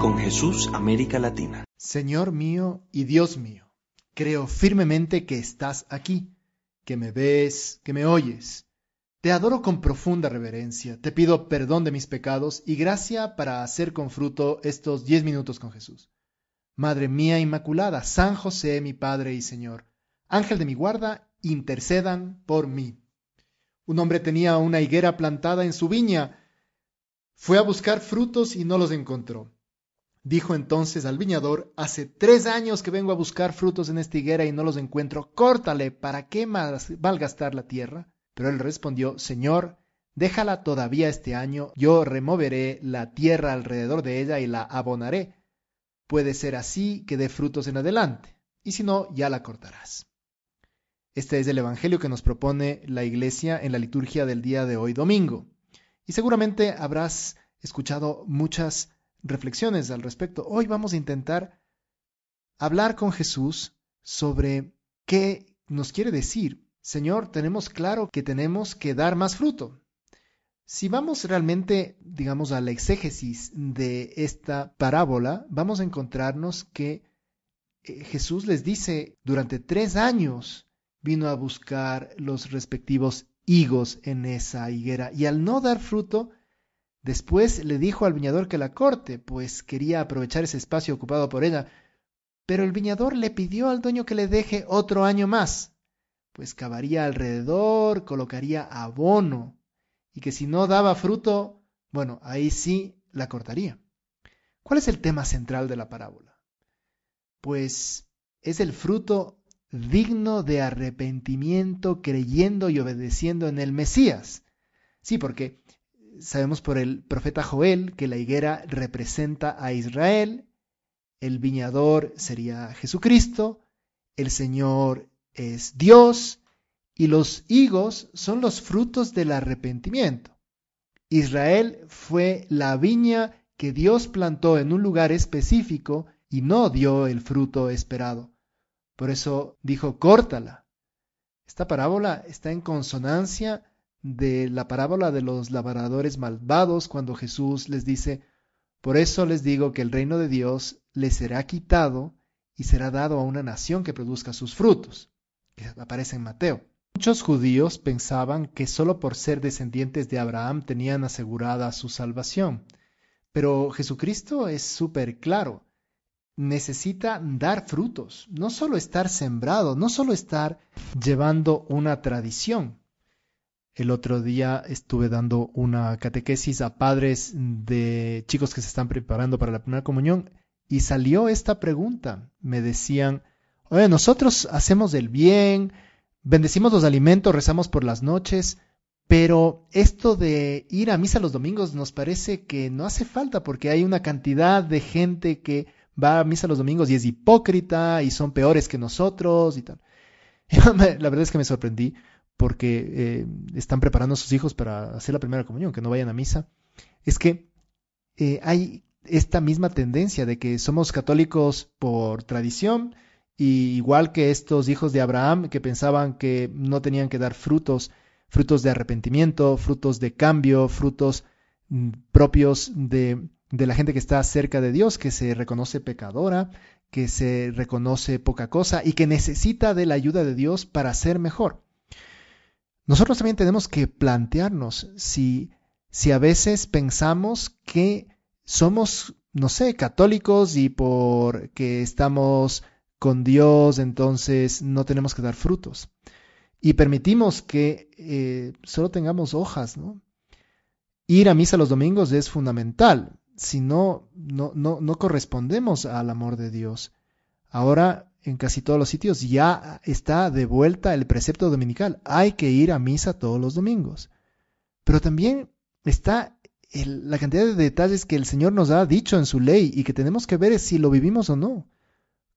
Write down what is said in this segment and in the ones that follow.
con Jesús, América Latina. Señor mío y Dios mío, creo firmemente que estás aquí, que me ves, que me oyes. Te adoro con profunda reverencia, te pido perdón de mis pecados y gracia para hacer con fruto estos diez minutos con Jesús. Madre mía Inmaculada, San José, mi Padre y Señor, Ángel de mi guarda, intercedan por mí. Un hombre tenía una higuera plantada en su viña, fue a buscar frutos y no los encontró. Dijo entonces al viñador, hace tres años que vengo a buscar frutos en esta higuera y no los encuentro, córtale, ¿para qué malgastar la tierra? Pero él respondió, Señor, déjala todavía este año, yo removeré la tierra alrededor de ella y la abonaré. Puede ser así que dé frutos en adelante, y si no, ya la cortarás. Este es el Evangelio que nos propone la Iglesia en la liturgia del día de hoy domingo. Y seguramente habrás escuchado muchas reflexiones al respecto. Hoy vamos a intentar hablar con Jesús sobre qué nos quiere decir. Señor, tenemos claro que tenemos que dar más fruto. Si vamos realmente, digamos, a la exégesis de esta parábola, vamos a encontrarnos que eh, Jesús les dice, durante tres años vino a buscar los respectivos higos en esa higuera. Y al no dar fruto, después le dijo al viñador que la corte, pues quería aprovechar ese espacio ocupado por ella. Pero el viñador le pidió al dueño que le deje otro año más, pues cavaría alrededor, colocaría abono, y que si no daba fruto, bueno, ahí sí la cortaría. ¿Cuál es el tema central de la parábola? Pues es el fruto digno de arrepentimiento creyendo y obedeciendo en el Mesías. Sí, porque sabemos por el profeta Joel que la higuera representa a Israel, el viñador sería Jesucristo, el Señor es Dios y los higos son los frutos del arrepentimiento. Israel fue la viña que Dios plantó en un lugar específico y no dio el fruto esperado. Por eso dijo, córtala. Esta parábola está en consonancia de la parábola de los labradores malvados cuando Jesús les dice, por eso les digo que el reino de Dios les será quitado y será dado a una nación que produzca sus frutos, aparece en Mateo. Muchos judíos pensaban que solo por ser descendientes de Abraham tenían asegurada su salvación, pero Jesucristo es súper claro necesita dar frutos, no solo estar sembrado, no solo estar llevando una tradición. El otro día estuve dando una catequesis a padres de chicos que se están preparando para la primera comunión y salió esta pregunta. Me decían, oye, nosotros hacemos el bien, bendecimos los alimentos, rezamos por las noches, pero esto de ir a misa los domingos nos parece que no hace falta porque hay una cantidad de gente que va a misa los domingos y es hipócrita y son peores que nosotros y tal. la verdad es que me sorprendí porque eh, están preparando a sus hijos para hacer la primera comunión, que no vayan a misa. Es que eh, hay esta misma tendencia de que somos católicos por tradición, y igual que estos hijos de Abraham que pensaban que no tenían que dar frutos, frutos de arrepentimiento, frutos de cambio, frutos mm, propios de de la gente que está cerca de Dios, que se reconoce pecadora, que se reconoce poca cosa y que necesita de la ayuda de Dios para ser mejor. Nosotros también tenemos que plantearnos si, si a veces pensamos que somos, no sé, católicos y porque estamos con Dios, entonces no tenemos que dar frutos. Y permitimos que eh, solo tengamos hojas, ¿no? Ir a misa los domingos es fundamental si no, no, correspondemos al amor de Dios. Ahora, en casi todos los sitios, ya está de vuelta el precepto dominical. Hay que ir a misa todos los domingos. Pero también está la cantidad de detalles que el Señor nos ha dicho en su ley y que tenemos que ver si lo vivimos o no.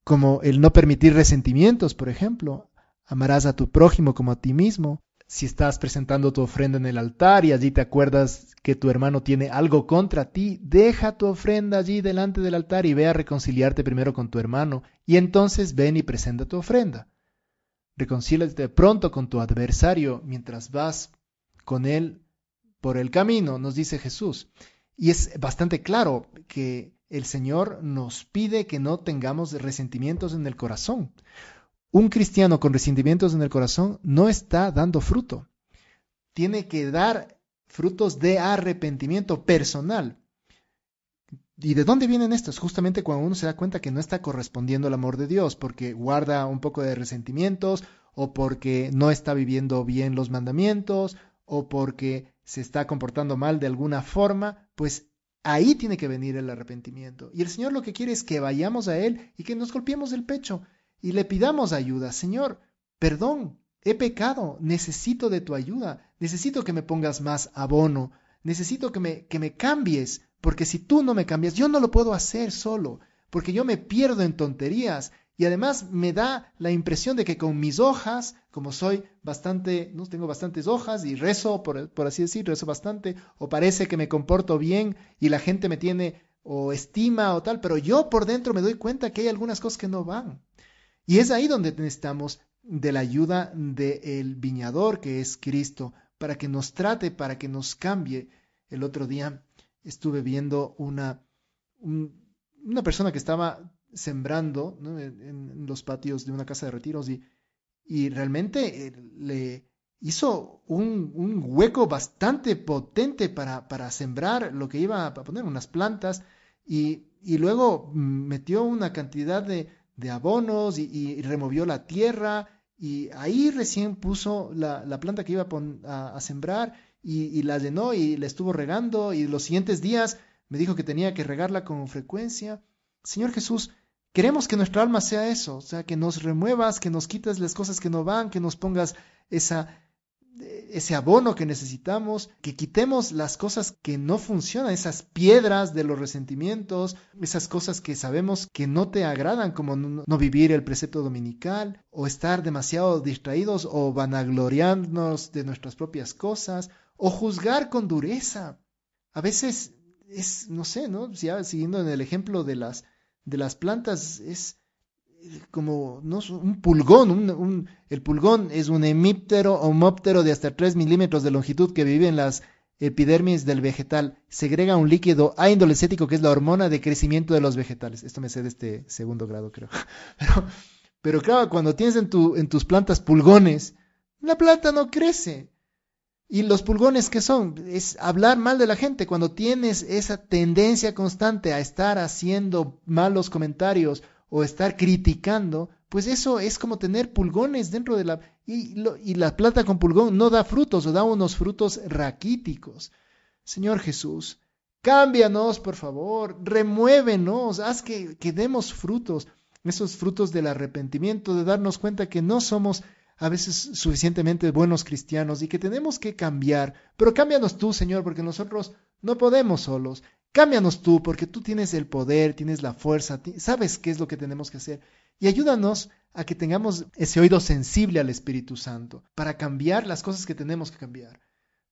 Como el no permitir resentimientos, por ejemplo. Amarás a tu prójimo como a ti mismo si estás presentando tu ofrenda en el altar y allí te acuerdas que tu hermano tiene algo contra ti, deja tu ofrenda allí delante del altar y ve a reconciliarte primero con tu hermano y entonces ven y presenta tu ofrenda. Reconcílate pronto con tu adversario mientras vas con él por el camino, nos dice Jesús. Y es bastante claro que el Señor nos pide que no tengamos resentimientos en el corazón un cristiano con resentimientos en el corazón no está dando fruto. Tiene que dar frutos de arrepentimiento personal. ¿Y de dónde vienen estos? Justamente cuando uno se da cuenta que no está correspondiendo al amor de Dios, porque guarda un poco de resentimientos, o porque no está viviendo bien los mandamientos, o porque se está comportando mal de alguna forma, pues ahí tiene que venir el arrepentimiento. Y el Señor lo que quiere es que vayamos a Él y que nos golpeemos el pecho y le pidamos ayuda. Señor, perdón, he pecado, necesito de tu ayuda, necesito que me pongas más abono, necesito que me, que me cambies, porque si tú no me cambias, yo no lo puedo hacer solo, porque yo me pierdo en tonterías y además me da la impresión de que con mis hojas, como soy bastante, no tengo bastantes hojas y rezo, por, por así decir, rezo bastante, o parece que me comporto bien y la gente me tiene o estima o tal, pero yo por dentro me doy cuenta que hay algunas cosas que no van. Y es ahí donde necesitamos de la ayuda del viñador que es Cristo, para que nos trate, para que nos cambie. El otro día estuve viendo una, una persona que estaba sembrando en, los patios de una casa de retiros y, y realmente eh, le hizo un, un hueco bastante potente para, para, sembrar lo que iba a poner, unas plantas, y luego metió una cantidad de, de abonos y, removió la tierra y ahí recién puso la, planta que iba a, sembrar y, y, la llenó y la estuvo regando y los siguientes días me dijo que tenía que regarla con frecuencia. Señor Jesús, queremos que nuestra alma sea eso, o sea, que nos remuevas, que nos quites las cosas que no van, que nos pongas esa ese abono que necesitamos, que quitemos las cosas que no funcionan, esas piedras de los resentimientos, esas cosas que sabemos que no te agradan, como no vivir el precepto dominical, o estar demasiado distraídos, o vanagloriarnos de nuestras propias cosas, o juzgar con dureza. A veces es, no sé, ¿no? siguiendo en el ejemplo de las, de las plantas, es como no un pulgón, el pulgón es un hemíptero o homóptero de hasta 3 milímetros de longitud que vive en las epidermis del vegetal, segrega un líquido indolecético que es la hormona de crecimiento de los vegetales. Esto me sé de este segundo grado, creo. Pero, pero claro, cuando tienes en, tu, en tus plantas pulgones, la planta no crece. Y los pulgones que son, es hablar mal de la gente. Cuando tienes esa tendencia constante a estar haciendo malos comentarios o estar criticando, pues eso es como tener pulgones dentro de la... Y, y la plata con pulgón no da frutos o da unos frutos raquíticos. Señor Jesús, cámbianos, por favor, remuévenos, haz que, que demos frutos, esos frutos del arrepentimiento, de darnos cuenta que no somos a veces suficientemente buenos cristianos y que tenemos que cambiar. Pero cámbianos tú, Señor, porque nosotros no podemos solos. Cámbianos tú, porque tú tienes el poder, tienes la fuerza, sabes qué es lo que tenemos que hacer. Y ayúdanos a que tengamos ese oído sensible al Espíritu Santo, para cambiar las cosas que tenemos que cambiar,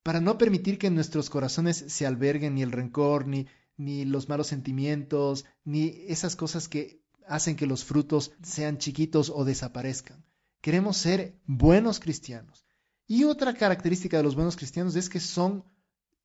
para no permitir que en nuestros corazones se alberguen ni el rencor, ni, ni los malos sentimientos, ni esas cosas que hacen que los frutos sean chiquitos o desaparezcan. Queremos ser buenos cristianos. Y otra característica de los buenos cristianos es que son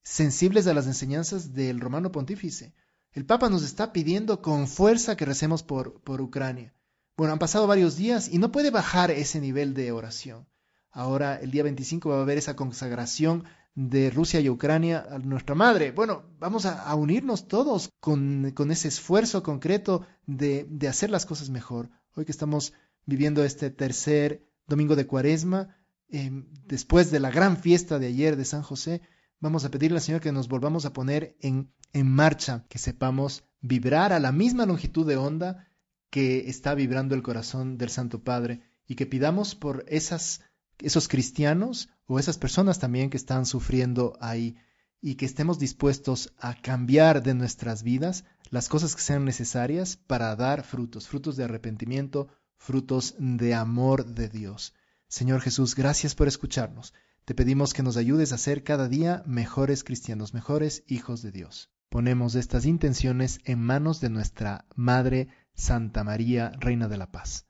sensibles a las enseñanzas del romano pontífice. El Papa nos está pidiendo con fuerza que recemos por, por Ucrania. Bueno, han pasado varios días y no puede bajar ese nivel de oración. Ahora, el día 25 va a haber esa consagración de Rusia y Ucrania a nuestra madre. Bueno, vamos a, unirnos todos con, ese esfuerzo concreto de, de hacer las cosas mejor. Hoy que estamos viviendo este tercer domingo de cuaresma, em, después de la gran fiesta de ayer de San José, Vamos a pedirle al Señor que nos volvamos a poner en, en marcha, que sepamos vibrar a la misma longitud de onda que está vibrando el corazón del Santo Padre y que pidamos por esas, esos cristianos o esas personas también que están sufriendo ahí y que estemos dispuestos a cambiar de nuestras vidas las cosas que sean necesarias para dar frutos, frutos de arrepentimiento, frutos de amor de Dios. Señor Jesús, gracias por escucharnos. Te pedimos que nos ayudes a ser cada día mejores cristianos, mejores hijos de Dios. Ponemos estas intenciones en manos de nuestra Madre Santa María, Reina de la Paz.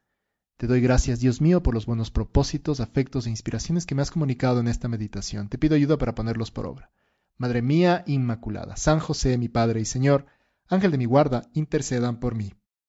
Te doy gracias, Dios mío, por los buenos propósitos, afectos e inspiraciones que me has comunicado en esta meditación. Te pido ayuda para ponerlos por obra. Madre mía Inmaculada, San José, mi Padre y Señor, Ángel de mi guarda, intercedan por mí.